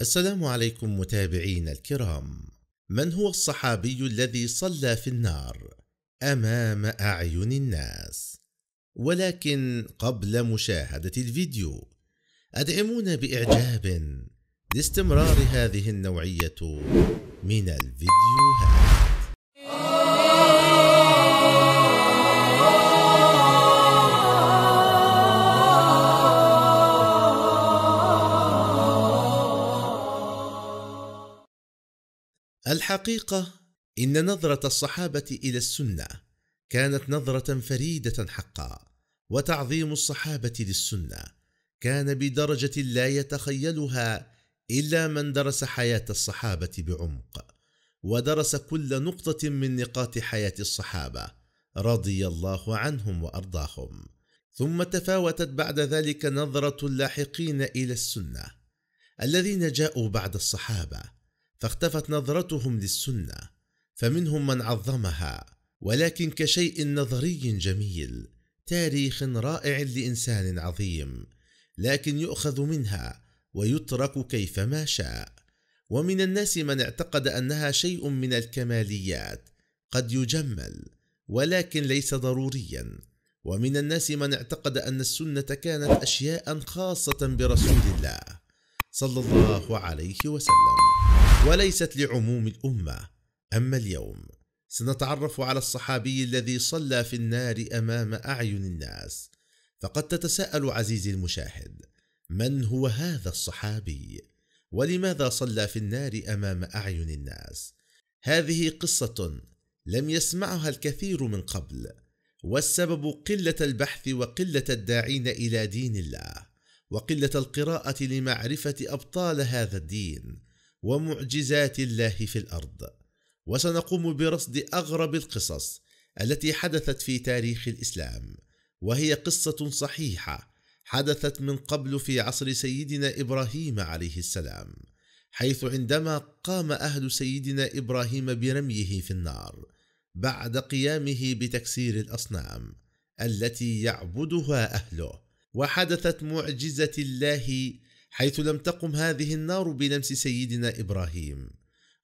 السلام عليكم متابعينا الكرام. من هو الصحابي الذي صلى في النار امام اعين الناس؟ ولكن قبل مشاهده الفيديو ادعمونا باعجاب لاستمرار هذه النوعيه من الفيديوهات. الحقيقة إن نظرة الصحابة إلى السنة كانت نظرة فريدة حقا، وتعظيم الصحابة للسنة كان بدرجة لا يتخيلها إلا من درس حياة الصحابة بعمق، ودرس كل نقطة من نقاط حياة الصحابة رضي الله عنهم وأرضاهم، ثم تفاوتت بعد ذلك نظرة اللاحقين إلى السنة، الذين جاءوا بعد الصحابة فاختفت نظرتهم للسنه فمنهم من عظمها ولكن كشيء نظري جميل تاريخ رائع لانسان عظيم لكن يؤخذ منها ويترك كيفما شاء ومن الناس من اعتقد انها شيء من الكماليات قد يجمل ولكن ليس ضروريا ومن الناس من اعتقد ان السنه كانت اشياء خاصه برسول الله صلى الله عليه وسلم وليست لعموم الأمة أما اليوم سنتعرف على الصحابي الذي صلى في النار أمام أعين الناس فقد تتساءل عزيزي المشاهد من هو هذا الصحابي ولماذا صلى في النار أمام أعين الناس هذه قصة لم يسمعها الكثير من قبل والسبب قلة البحث وقلة الداعين إلى دين الله وقلة القراءة لمعرفة أبطال هذا الدين ومعجزات الله في الارض وسنقوم برصد اغرب القصص التي حدثت في تاريخ الاسلام وهي قصه صحيحه حدثت من قبل في عصر سيدنا ابراهيم عليه السلام حيث عندما قام اهل سيدنا ابراهيم برميه في النار بعد قيامه بتكسير الاصنام التي يعبدها اهله وحدثت معجزه الله حيث لم تقم هذه النار بلمس سيدنا ابراهيم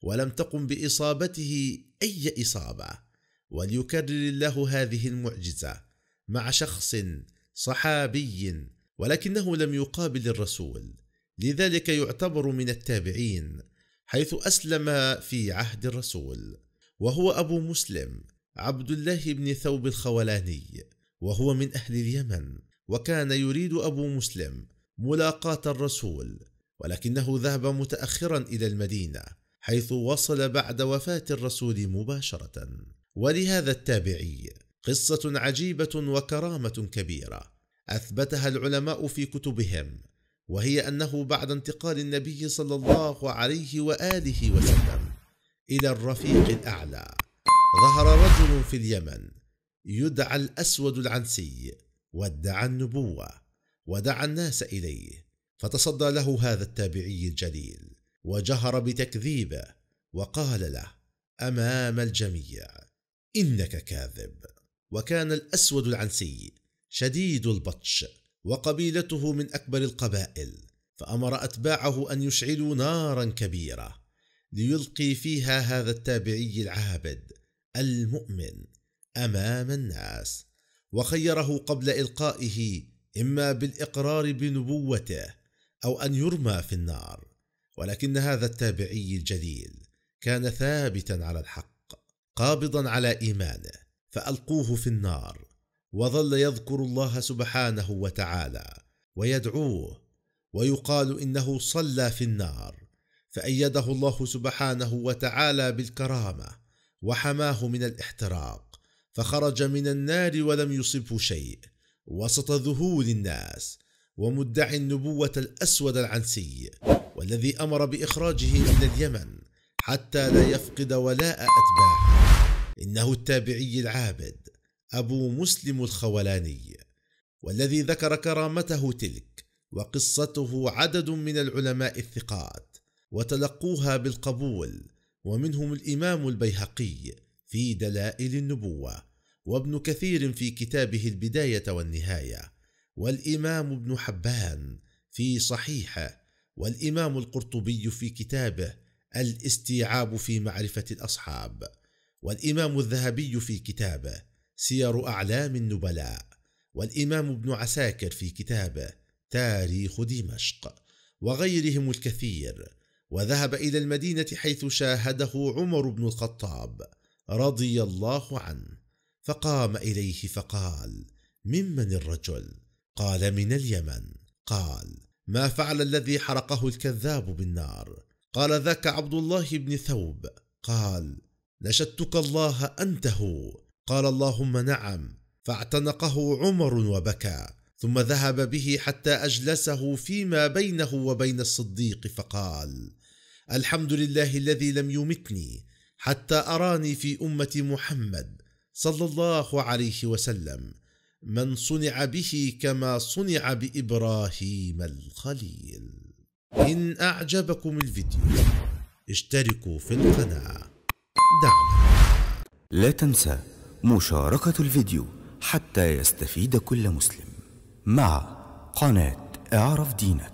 ولم تقم باصابته اي اصابه وليكرر الله هذه المعجزه مع شخص صحابي ولكنه لم يقابل الرسول لذلك يعتبر من التابعين حيث اسلم في عهد الرسول وهو ابو مسلم عبد الله بن ثوب الخولاني وهو من اهل اليمن وكان يريد ابو مسلم ملاقاة الرسول ولكنه ذهب متأخرا إلى المدينة حيث وصل بعد وفاة الرسول مباشرة ولهذا التابعي قصة عجيبة وكرامة كبيرة أثبتها العلماء في كتبهم وهي أنه بعد انتقال النبي صلى الله عليه وآله وسلم إلى الرفيق الأعلى ظهر رجل في اليمن يدعى الأسود العنسي وادعى النبوة ودعا الناس اليه فتصدى له هذا التابعي الجليل وجهر بتكذيبه وقال له امام الجميع انك كاذب وكان الاسود العنسي شديد البطش وقبيلته من اكبر القبائل فامر اتباعه ان يشعلوا نارا كبيره ليلقي فيها هذا التابعي العابد المؤمن امام الناس وخيره قبل القائه إما بالإقرار بنبوته أو أن يرمى في النار ولكن هذا التابعي الجليل كان ثابتا على الحق قابضا على إيمانه فألقوه في النار وظل يذكر الله سبحانه وتعالى ويدعوه ويقال انه صلى في النار فايده الله سبحانه وتعالى بالكرامه وحماه من الاحتراق فخرج من النار ولم يصبه شيء وسط ذهول الناس ومدعي النبوة الأسود العنسي والذي أمر بإخراجه إلى اليمن حتى لا يفقد ولاء أتباعه إنه التابعي العابد أبو مسلم الخولاني والذي ذكر كرامته تلك وقصته عدد من العلماء الثقات وتلقوها بالقبول ومنهم الإمام البيهقي في دلائل النبوة وابن كثير في كتابه البدايه والنهايه والامام ابن حبان في صحيحه والامام القرطبي في كتابه الاستيعاب في معرفه الاصحاب والامام الذهبي في كتابه سير اعلام النبلاء والامام ابن عساكر في كتابه تاريخ دمشق وغيرهم الكثير وذهب الى المدينه حيث شاهده عمر بن الخطاب رضي الله عنه فقام اليه فقال ممن الرجل قال من اليمن قال ما فعل الذي حرقه الكذاب بالنار قال ذاك عبد الله بن ثوب قال نشدتك الله انت هو قال اللهم نعم فاعتنقه عمر وبكى ثم ذهب به حتى اجلسه فيما بينه وبين الصديق فقال الحمد لله الذي لم يمتني حتى اراني في امه محمد صلى الله عليه وسلم من صنع به كما صنع بإبراهيم الخليل إن أعجبكم الفيديو اشتركوا في القناة دعم لا تنسى مشاركة الفيديو حتى يستفيد كل مسلم مع قناة اعرف دينك